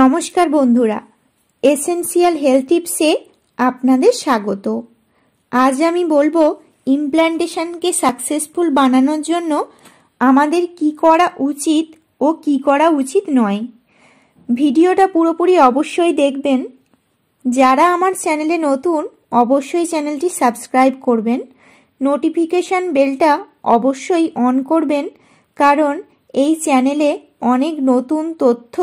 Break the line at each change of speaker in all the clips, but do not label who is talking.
নমস্কার বন্ধুরা essential health টিপসে আপনাদের স্বাগত আজ আমি বলবো ইমপ্ল্যান্টেশনকে সাকসেসফুল বানানোর জন্য আমাদের কি করা উচিত ও কি করা উচিত নয় ভিডিওটা পুরোপুরি অবশ্যই দেখবেন যারা আমার চ্যানেলে নতুন অবশ্যই চ্যানেলটি সাবস্ক্রাইব করবেন নোটিফিকেশান বেলটা অবশ্যই অন করবেন কারণ এই চ্যানেলে অনেক নতুন তথ্য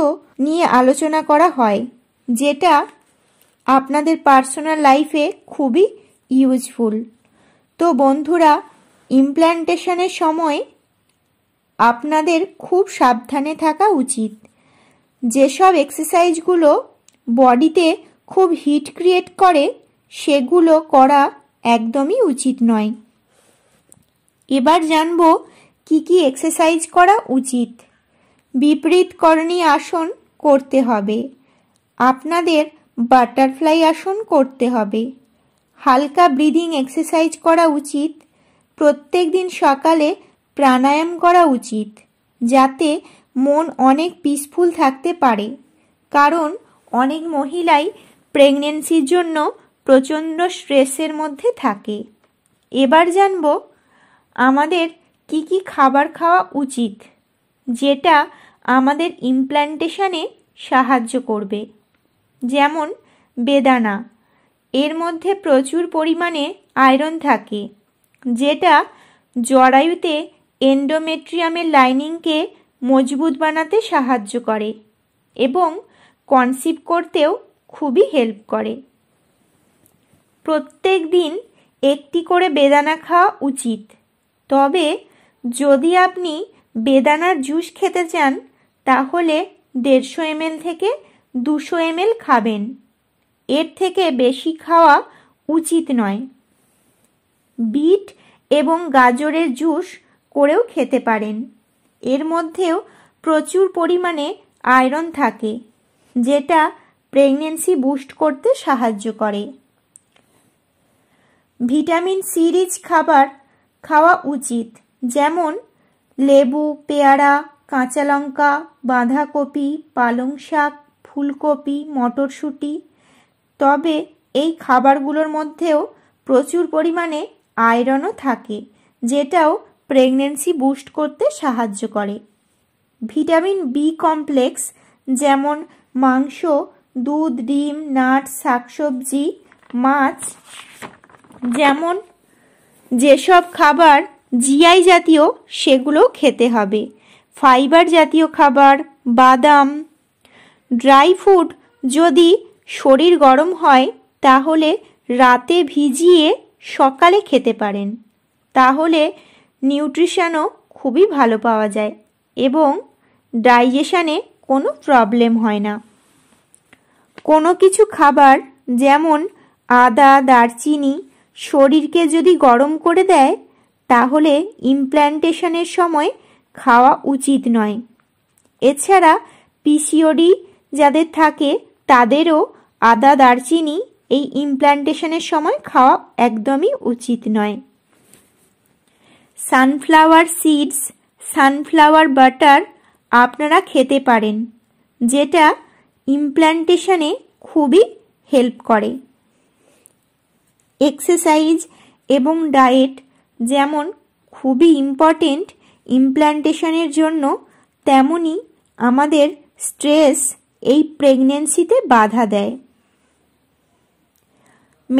নিয়ে আলোচনা করা হয় যেটা আপনাদের পার্সোনাল লাইফে খুবই ইউজফুল তো বন্ধুরা ইমপ্ল্যান্টেশনের সময় আপনাদের খুব সাবধানে থাকা উচিত যেসব এক্সারসাইজগুলো বডিতে খুব হিট ক্রিয়েট করে সেগুলো করা একদমই উচিত নয় এবার জানব কি কি এক্সারসাইজ করা উচিত বিপরীতকরণী আসন করতে হবে আপনাদের বাটারফ্লাই আসন করতে হবে হালকা ব্রিদিং এক্সারসাইজ করা উচিত প্রত্যেক দিন সকালে প্রাণায়াম করা উচিত যাতে মন অনেক পিসফুল থাকতে পারে কারণ অনেক মহিলাই প্রেগনেন্সির জন্য প্রচণ্ড স্ট্রেসের মধ্যে থাকে এবার জানব আমাদের কি কি খাবার খাওয়া উচিত যেটা আমাদের ইমপ্ল্যান্টেশনে সাহায্য করবে যেমন বেদানা এর মধ্যে প্রচুর পরিমাণে আয়রন থাকে যেটা জরায়ুতে এন্ডোমেট্রিয়ামের লাইনিংকে মজবুত বানাতে সাহায্য করে এবং কনসিভ করতেও খুবই হেল্প করে প্রত্যেক দিন একটি করে বেদানা খাওয়া উচিত তবে যদি আপনি বেদানার জুস খেতে চান তাহলে দেড়শো এমএল থেকে দুশো এমএল খাবেন এর থেকে বেশি খাওয়া উচিত নয় বিট এবং গাজরের জুস করেও খেতে পারেন এর মধ্যেও প্রচুর পরিমাণে আয়রন থাকে যেটা প্রেগনেন্সি বুস্ট করতে সাহায্য করে ভিটামিন সি রিচ খাবার খাওয়া উচিত যেমন লেবু পেয়ারা কাঁচা লঙ্কা বাঁধাকপি পালং শাক ফুলকপি মটরশুঁটি তবে এই খাবারগুলোর মধ্যেও প্রচুর পরিমাণে আয়রনও থাকে যেটাও প্রেগনেন্সি বুস্ট করতে সাহায্য করে ভিটামিন বি কমপ্লেক্স যেমন মাংস দুধ ডিম নাট শাকসবজি মাছ যেমন যেসব খাবার জিআই জাতীয় সেগুলো খেতে হবে ফাইবার জাতীয় খাবার বাদাম ড্রাই ফুড যদি শরীর গরম হয় তাহলে রাতে ভিজিয়ে সকালে খেতে পারেন তাহলে নিউট্রিশানও খুবই ভালো পাওয়া যায় এবং ডাইজেশানে কোনো প্রবলেম হয় না কোনো কিছু খাবার যেমন আদা দারচিনি শরীরকে যদি গরম করে দেয় তাহলে ইমপ্ল্যান্টেশনের সময় খাওয়া উচিত নয় এছাড়া পিসিওডি যাদের থাকে তাদেরও আদা দারচিনি এই ইমপ্লান্টেশনের সময় খাওয়া একদমই উচিত নয় সানফ্লাওয়ার সিডস সানফ্লাওয়ার বাটার আপনারা খেতে পারেন যেটা ইমপ্লান্টেশনে খুবই হেল্প করে এক্সারসাইজ এবং ডায়েট যেমন খুবই ইম্পর্টেন্ট ইমপ্ল্যান্টেশনের জন্য তেমনই আমাদের স্ট্রেস এই প্রেগনেন্সিতে বাধা দেয়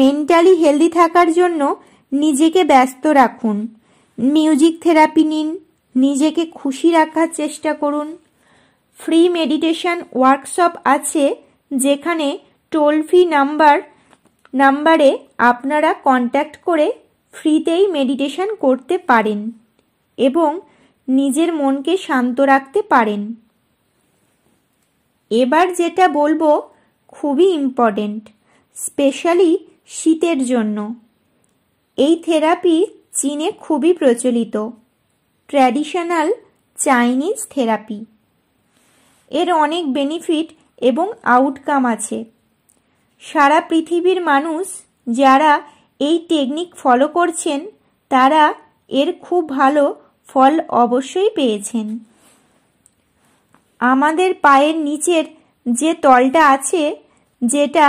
মেন্টালি হেলদি থাকার জন্য নিজেকে ব্যস্ত রাখুন মিউজিক থেরাপি নিন নিজেকে খুশি রাখার চেষ্টা করুন ফ্রি মেডিটেশন ওয়ার্কশপ আছে যেখানে টোল ফ্রি নাম্বার নাম্বারে আপনারা কন্ট্যাক্ট করে ফ্রিতেই মেডিটেশন করতে পারেন এবং নিজের মনকে শান্ত রাখতে পারেন এবার যেটা বলবো খুবই ইম্পর্টেন্ট স্পেশালি শীতের জন্য এই থেরাপি চীনে খুবই প্রচলিত ট্র্যাডিশনাল চাইনিজ থেরাপি এর অনেক বেনিফিট এবং আউটকাম আছে সারা পৃথিবীর মানুষ যারা এই টেকনিক ফলো করছেন তারা এর খুব ভালো ফল অবশ্যই পেয়েছেন আমাদের পায়ের নিচের যে তলটা আছে যেটা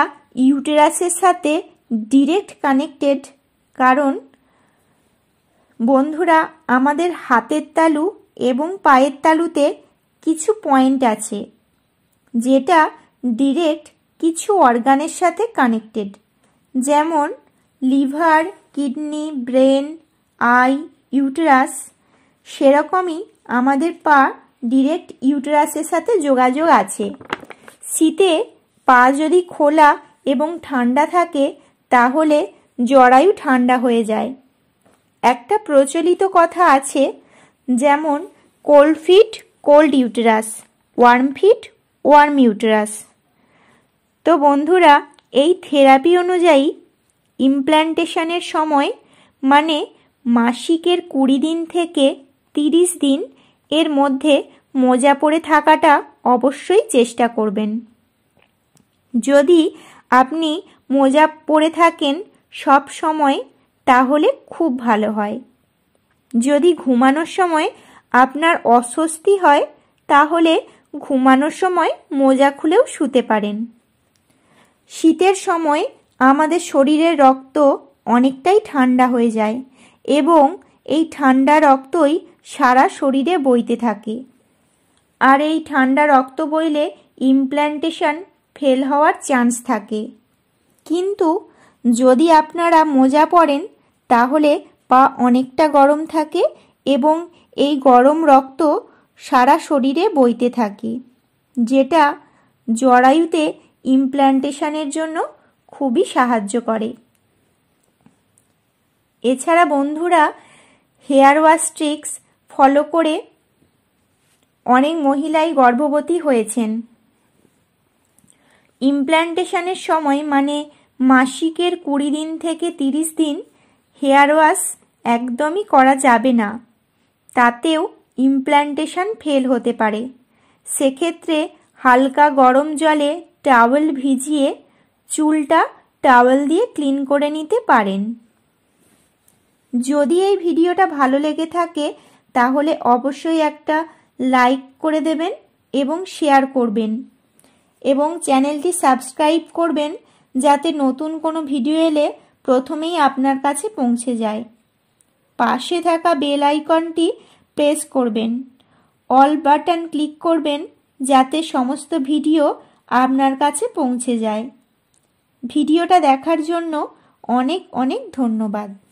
ইউটেরাসের সাথে ডিরেক্ট কানেক্টেড কারণ বন্ধুরা আমাদের হাতের তালু এবং পায়ের তালুতে কিছু পয়েন্ট আছে যেটা ডিরেক্ট কিছু অর্গানের সাথে কানেক্টেড যেমন liver kidney brain eye uterus সেরকমই আমাদের পা ডিরেক্ট ইউটারাসের সাথে যোগাযোগ আছে শীতে পা যদি খোলা এবং ঠান্ডা থাকে তাহলে জরায়ু ঠান্ডা হয়ে যায় একটা প্রচলিত কথা আছে যেমন cold feet cold uterus warm feet warm uterus তো বন্ধুরা এই থেরাপি অনুযায়ী ইমপ্ল্যান্টেশনের সময় মানে মাসিকের কুড়ি দিন থেকে তিরিশ দিন এর মধ্যে মোজা পরে থাকাটা অবশ্যই চেষ্টা করবেন যদি আপনি মোজা পরে থাকেন সব সময় তাহলে খুব ভালো হয় যদি ঘুমানোর সময় আপনার অস্বস্তি হয় তাহলে ঘুমানোর সময় মোজা খুলেও শুতে পারেন শীতের সময় আমাদের শরীরের রক্ত অনেকটাই ঠান্ডা হয়ে যায় এবং এই ঠান্ডা রক্তই সারা শরীরে বইতে থাকে আর এই ঠান্ডা রক্ত বইলে ইমপ্ল্যান্টেশন ফেল হওয়ার চান্স থাকে কিন্তু যদি আপনারা মোজা পড়েন তাহলে পা অনেকটা গরম থাকে এবং এই গরম রক্ত সারা শরীরে বইতে থাকে যেটা জরায়ুতে ইমপ্ল্যান্টেশনের জন্য খুবই সাহায্য করে এছাড়া বন্ধুরা হেয়ার ওয়াশ ট্রিক্স ফলো করে অনেক মহিলাই গর্ভবতী হয়েছেন ইমপ্ল্যান্টেশনের সময় মানে মাসিকের কুড়ি দিন থেকে তিরিশ দিন হেয়ার ওয়াশ একদমই করা যাবে না তাতেও ইমপ্ল্যান্টেশন ফেল হতে পারে সেক্ষেত্রে হালকা গরম জলে টাওয়েল ভিজিয়ে চুলটা টাওয়েল দিয়ে ক্লিন করে নিতে পারেন যদি এই ভিডিওটা ভালো লেগে থাকে তাহলে অবশ্যই একটা লাইক করে দেবেন এবং শেয়ার করবেন এবং চ্যানেলটি সাবস্ক্রাইব করবেন যাতে নতুন কোনো ভিডিও এলে প্রথমেই আপনার কাছে পৌঁছে যায় পাশে থাকা বেল আইকনটি প্রেস করবেন অল বাটন ক্লিক করবেন যাতে সমস্ত ভিডিও আপনার কাছে পৌঁছে যায় ভিডিওটা দেখার জন্য অনেক অনেক ধন্যবাদ